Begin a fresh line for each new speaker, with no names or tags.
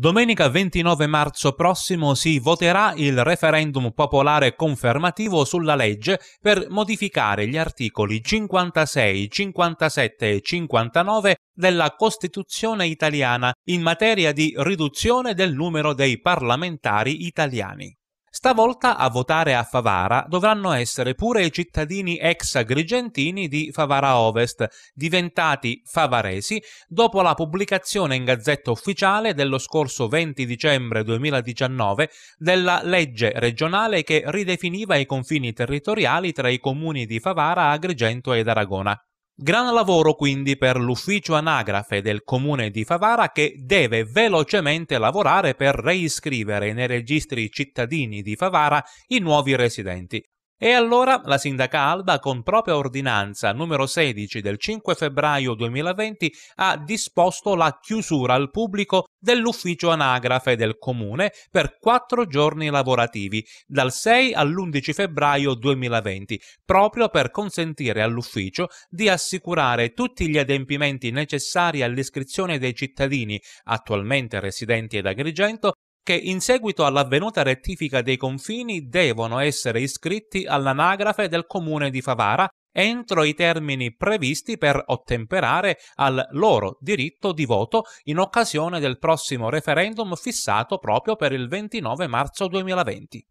Domenica 29 marzo prossimo si voterà il referendum popolare confermativo sulla legge per modificare gli articoli 56, 57 e 59 della Costituzione italiana in materia di riduzione del numero dei parlamentari italiani. Stavolta a votare a Favara dovranno essere pure i cittadini ex agrigentini di Favara Ovest, diventati favaresi dopo la pubblicazione in Gazzetta Ufficiale dello scorso 20 dicembre 2019 della legge regionale che ridefiniva i confini territoriali tra i comuni di Favara, Agrigento ed Aragona. Gran lavoro quindi per l'ufficio anagrafe del comune di Favara che deve velocemente lavorare per reiscrivere nei registri cittadini di Favara i nuovi residenti. E allora la sindaca Alba, con propria ordinanza numero 16 del 5 febbraio 2020, ha disposto la chiusura al pubblico dell'ufficio anagrafe del comune per quattro giorni lavorativi, dal 6 all'11 febbraio 2020, proprio per consentire all'ufficio di assicurare tutti gli adempimenti necessari all'iscrizione dei cittadini attualmente residenti ad Agrigento che in seguito all'avvenuta rettifica dei confini devono essere iscritti all'anagrafe del comune di Favara entro i termini previsti per ottemperare al loro diritto di voto in occasione del prossimo referendum fissato proprio per il 29 marzo 2020.